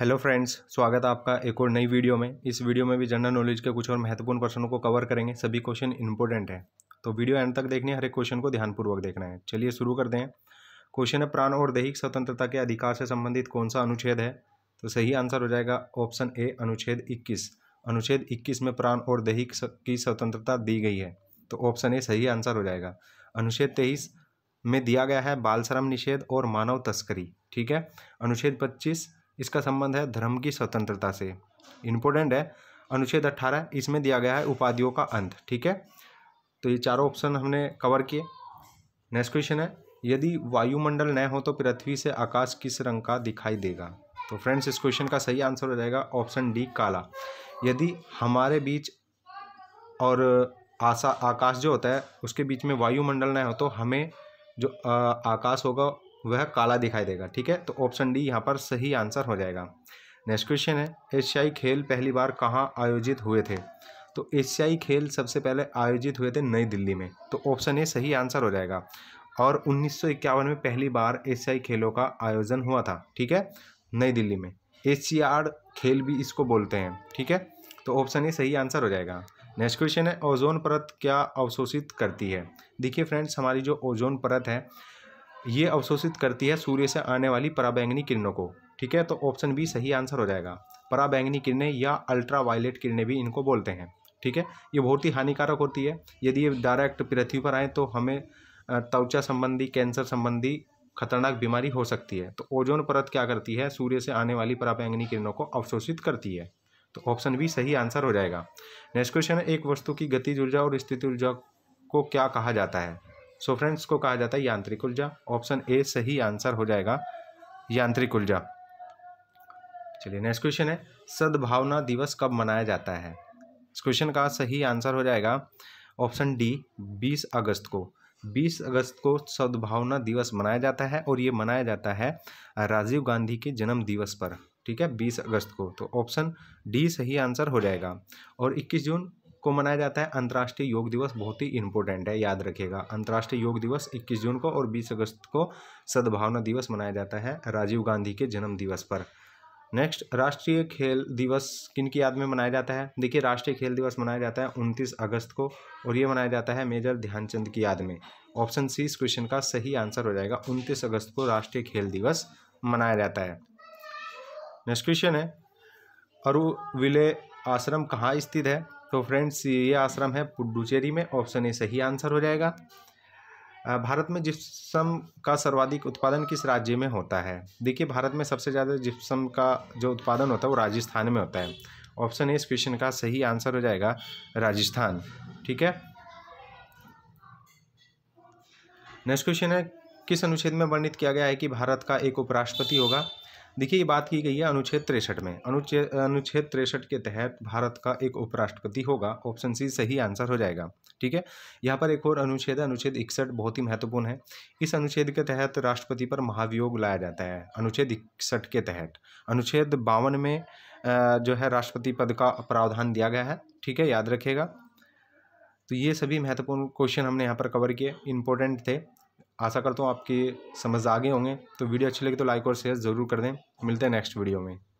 hello friends स्वागत है आपका एक और नई वीडियो में इस वीडियो में भी जनरल नॉलेज के कुछ और महत्वपूर्ण प्रश्नों को कवर करेंगे सभी क्वेश्चन इंपॉर्टेंट हैं तो वीडियो एंड तक देखने हर एक क्वेश्चन को ध्यानपूर्वक देखना है चलिए शुरू करते हैं क्वेश्चन है प्राण और दैहिक स्वतंत्रता के अधिकार से संबंधित कौन सा अनुच्छेद है तो सही आंसर हो जाएगा ऑप्शन ए अनुच्छेद इक्कीस अनुच्छेद इक्कीस में प्राण और दैहिक की स्वतंत्रता दी गई है तो ऑप्शन ए सही आंसर हो जाएगा अनुच्छेद तेईस में दिया गया है बाल श्रम निषेध और मानव तस्करी ठीक है अनुच्छेद पच्चीस इसका संबंध है धर्म की स्वतंत्रता से इम्पोर्टेंट है अनुच्छेद अट्ठारह इसमें दिया गया है उपाधियों का अंत ठीक है तो ये चारों ऑप्शन हमने कवर किए नेक्स्ट क्वेश्चन है यदि वायुमंडल न हो तो पृथ्वी से आकाश किस रंग का दिखाई देगा तो फ्रेंड्स इस क्वेश्चन का सही आंसर हो जाएगा ऑप्शन डी काला यदि हमारे बीच और आशा आकाश जो होता है उसके बीच में वायुमंडल न हो तो हमें जो आकाश होगा वह काला दिखाई देगा ठीक है तो ऑप्शन डी यहाँ पर सही आंसर हो जाएगा नेक्स्ट क्वेश्चन है एशियाई खेल पहली बार कहाँ आयोजित हुए थे तो एशियाई खेल सबसे पहले आयोजित हुए थे नई दिल्ली में तो ऑप्शन ए सही आंसर हो जाएगा और उन्नीस में पहली बार एशियाई खेलों का आयोजन हुआ था ठीक है नई दिल्ली में एशियाड खेल भी इसको बोलते हैं ठीक है तो ऑप्शन ए सही आंसर हो जाएगा नेक्स्ट क्वेश्चन है ओजोन परत क्या अवशोषित करती है देखिए फ्रेंड्स हमारी जो ओजोन परत है ये अवशोषित करती है सूर्य से आने वाली पराबैंगनी किरणों को ठीक है तो ऑप्शन बी सही आंसर हो जाएगा पराबैंगनी किरणें या अल्ट्रावायलेट किरणें भी इनको बोलते हैं ठीक है ये बहुत ही हानिकारक होती है यदि ये डायरेक्ट पृथ्वी पर आए तो हमें त्वचा संबंधी कैंसर संबंधी खतरनाक बीमारी हो सकती है तो ओजोन परत क्या करती है सूर्य से आने वाली पराबैंगनी किरणों को अवशोषित करती है तो ऑप्शन बी सही आंसर हो जाएगा नेक्स्ट क्वेश्चन है एक वस्तु की गतिज ऊर्जा और स्थिति ऊर्जा को क्या कहा जाता है सो so फ्रेंड्स को कहा जाता है यांत्रिक ऊर्जा ऑप्शन ए सही आंसर हो जाएगा यांत्रिक ऊर्जा चलिए नेक्स्ट क्वेश्चन है सद्भावना दिवस कब मनाया जाता है इस क्वेश्चन का सही आंसर हो जाएगा ऑप्शन डी 20 अगस्त को 20 अगस्त को सद्भावना दिवस मनाया जाता है और ये मनाया जाता है राजीव गांधी के जन्म दिवस पर ठीक है 20 अगस्त को तो ऑप्शन डी सही आंसर हो जाएगा और 21 जून को मनाया जाता है अंतर्राष्ट्रीय योग दिवस बहुत ही इंपॉर्टेंट है याद रखिएगा अंतर्राष्ट्रीय योग दिवस 21 जून को और 20 अगस्त को सद्भावना दिवस मनाया जाता है राजीव गांधी के जन्म दिवस पर नेक्स्ट राष्ट्रीय खेल दिवस किन की याद में मनाया जाता है देखिए राष्ट्रीय खेल दिवस मनाया जाता है उनतीस अगस्त को और ये मनाया जाता है मेजर ध्यानचंद की याद में ऑप्शन सी इस क्वेश्चन का सही आंसर हो जाएगा उनतीस अगस्त को राष्ट्रीय खेल दिवस मनाया जाता है नेक्स्ट क्वेश्चन है अरुविले आश्रम कहाँ स्थित है तो फ्रेंड्स ये आश्रम है पुडुचेरी में ऑप्शन ए सही आंसर हो जाएगा भारत में जिप्सम का सर्वाधिक उत्पादन किस राज्य में होता है देखिए भारत में सबसे ज़्यादा जिप्सम का जो उत्पादन होता है वो राजस्थान में होता है ऑप्शन ए इस क्वेश्चन का सही आंसर हो जाएगा राजस्थान ठीक है नेक्स्ट क्वेश्चन है किस अनुच्छेद में वर्णित किया गया है कि भारत का एक उपराष्ट्रपति होगा देखिए ये बात की गई है अनुच्छेद तिरसठ में अनुच्छेद अनुच्छेद तिरसठ के तहत भारत का एक उपराष्ट्रपति होगा ऑप्शन सी सही आंसर हो जाएगा ठीक है यहाँ पर एक और अनुच्छेद है अनुच्छेद इकसठ बहुत ही महत्वपूर्ण है इस अनुच्छेद के तहत राष्ट्रपति पर महाभियोग लाया जाता है अनुच्छेद इकसठ के तहत अनुच्छेद बावन में जो है राष्ट्रपति पद का प्रावधान दिया गया है ठीक है याद रखेगा तो ये सभी महत्वपूर्ण क्वेश्चन हमने यहाँ पर कवर किए इम्पोर्टेंट थे आशा करता हूँ आपकी समझ आ गए होंगे तो वीडियो अच्छी लगी तो लाइक और शेयर ज़रूर कर दें मिलते हैं नेक्स्ट वीडियो में